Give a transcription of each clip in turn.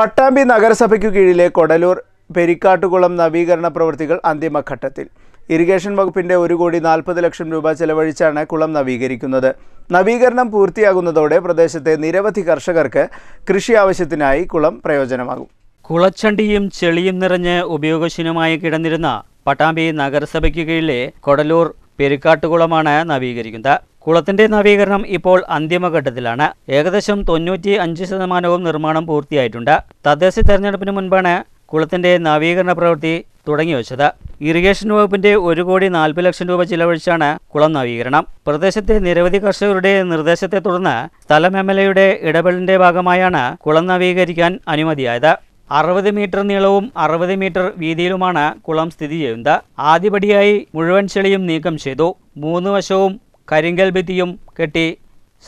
പട്ടാമ്പി നഗരസഭയ്ക്കു കീഴിലെ കൊടലൂർ പെരിക്കാട്ടുകുളം നവീകരണ പ്രവൃത്തികൾ അന്തിമഘട്ടത്തിൽ ഇറിഗേഷൻ വകുപ്പിന്റെ ഒരു കോടി നാൽപ്പത് ലക്ഷം രൂപ ചെലവഴിച്ചാണ് കുളം നവീകരിക്കുന്നത് നവീകരണം പൂർത്തിയാകുന്നതോടെ പ്രദേശത്തെ നിരവധി കർഷകർക്ക് കൃഷി ആവശ്യത്തിനായി കുളം പ്രയോജനമാകും കുളച്ചണ്ടിയും ചെളിയും നിറഞ്ഞ് ഉപയോഗശൂന്യമായി കിടന്നിരുന്ന പട്ടാമ്പി നഗരസഭയ്ക്ക് കീഴിലെ കൊടലൂർ പെരിക്കാട്ടുകുളമാണ് നവീകരിക്കുന്നത് കുളത്തിന്റെ നവീകരണം ഇപ്പോൾ അന്തിമഘട്ടത്തിലാണ് ഏകദേശം തൊണ്ണൂറ്റി അഞ്ച് ശതമാനവും നിർമ്മാണം പൂർത്തിയായിട്ടുണ്ട് തദ്ദേശ തെരഞ്ഞെടുപ്പിന് മുൻപാണ് കുളത്തിന്റെ നവീകരണ പ്രവൃത്തി തുടങ്ങിവെച്ചത് ഇറിഗേഷൻ വകുപ്പിന്റെ ഒരു കോടി നാൽപ്പത് ലക്ഷം രൂപ ചിലവഴിച്ചാണ് കുളം നവീകരണം പ്രദേശത്തെ നിരവധി കർഷകരുടെ നിർദ്ദേശത്തെ തുടർന്ന് സ്ഥലം എം എൽ എയുടെ ഇടപെടലിന്റെ ഭാഗമായാണ് കുളം നവീകരിക്കാൻ അനുമതിയായത് അറുപത് മീറ്റർ നീളവും അറുപത് മീറ്റർ വീതിയിലുമാണ് കുളം സ്ഥിതി ചെയ്യുന്നത് ആദ്യപടിയായി മുഴുവൻ ചെളിയും നീക്കം ചെയ്തു മൂന്ന് വശവും കരിങ്കൽ ഭിത്തിയും കെട്ടി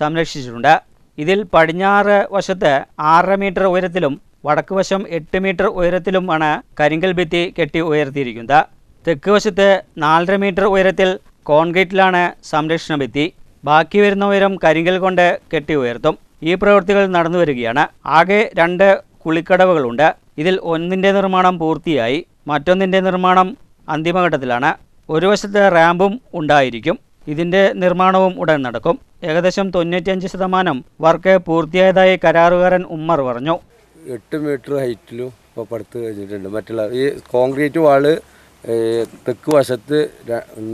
സംരക്ഷിച്ചിട്ടുണ്ട് ഇതിൽ പടിഞ്ഞാറ് വശത്ത് ആറര മീറ്റർ ഉയരത്തിലും വടക്ക് വശം എട്ട് മീറ്റർ ഉയരത്തിലുമാണ് കരിങ്കൽ ഭിത്തി കെട്ടി ഉയർത്തിയിരിക്കുന്നത് തെക്ക് വശത്ത് നാലര മീറ്റർ ഉയരത്തിൽ കോൺക്രീറ്റിലാണ് സംരക്ഷണ ഭിത്തി ബാക്കി വരുന്ന ഉയരം കരിങ്കൽ കൊണ്ട് കെട്ടി ഉയർത്തും ഈ പ്രവൃത്തികൾ നടന്നു വരികയാണ് ആകെ രണ്ട് കുളിക്കടവുകളുണ്ട് ഇതിൽ ഒന്നിൻ്റെ നിർമ്മാണം പൂർത്തിയായി മറ്റൊന്നിൻ്റെ നിർമ്മാണം അന്തിമഘട്ടത്തിലാണ് ഒരു വശത്ത് റാമ്പും ഉണ്ടായിരിക്കും ഇതിന്റെ നിർമ്മാണവും ഉടൻ നടക്കും ഏകദേശം തൊണ്ണൂറ്റിയഞ്ച് ശതമാനം വർക്ക് പൂർത്തിയായതായി കരാറുകാരൻ ഉമ്മർ പറഞ്ഞു എട്ട് മീറ്റർ ഹൈറ്റിലും ഇപ്പോൾ പടുത്ത് കഴിഞ്ഞിട്ടുണ്ട് മറ്റുള്ള ഈ കോൺക്രീറ്റ് വാള് തെക്ക് വശത്ത്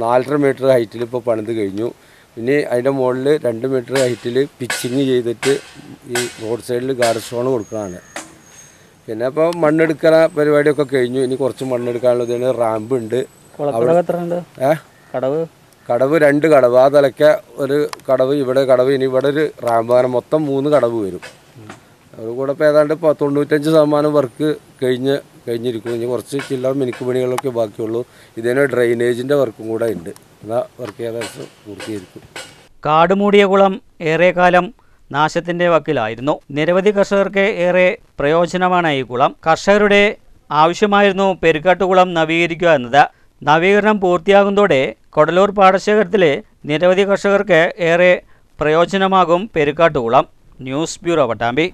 നാലര മീറ്റർ ഹൈറ്റിൽ ഇപ്പോൾ പണിത് കഴിഞ്ഞു ഇനി അതിൻ്റെ മുകളിൽ രണ്ട് മീറ്റർ ഹൈറ്റിൽ പിച്ചിങ് ചെയ്തിട്ട് ഈ റോഡ് സൈഡിൽ ഗാർഡ് സ്റ്റോൺ കൊടുക്കുന്നതാണ് പിന്നെ ഇപ്പോൾ മണ്ണെടുക്കണ പരിപാടിയൊക്കെ കഴിഞ്ഞു ഇനി കുറച്ച് മണ്ണെടുക്കാനുള്ളതിന് റാമ്പ് ഉണ്ട് കടവ് കടവ് രണ്ട് കടവ് ആ തലയ്ക്ക ഒരു കടവ് ഇവിടെ കടവ് ഇനി ഇവിടെ ഒരു റാമ്പ് അങ്ങനെ മൊത്തം മൂന്ന് കടവ് വരും അത് കൂടെ ഇപ്പോൾ ഏതാണ്ട് ഇപ്പോൾ തൊണ്ണൂറ്റഞ്ച് ശതമാനം വർക്ക് കഴിഞ്ഞ് കഴിഞ്ഞിരിക്കും ഇനി കുറച്ച് ചില്ല മിനുക്ക് പണികളൊക്കെ ബാക്കിയുള്ളൂ ഇതിനെ ഡ്രെയിനേജിൻ്റെ വർക്കും കൂടെ ഉണ്ട് എന്നാൽ വർക്ക് ഏകദേശം പൂർത്തിയായിരിക്കും കാടുമൂടിയ കുളം ഏറെക്കാലം നാശത്തിൻ്റെ വക്കിലായിരുന്നു നിരവധി കർഷകർക്ക് ഏറെ പ്രയോജനമാണ് ഈ കുളം കർഷകരുടെ ആവശ്യമായിരുന്നു പെരുക്കാട്ടുകുളം നവീകരിക്കുക എന്നത് നവീകരണം പൂർത്തിയാകുന്നതോടെ കൊടലൂർ പാടശേഖരത്തിലെ നിരവധി കർഷകർക്ക് ഏറെ പ്രയോജനമാകും പെരുക്കാട്ടുകുളം ന്യൂസ് ബ്യൂറോ പട്ടാമ്പി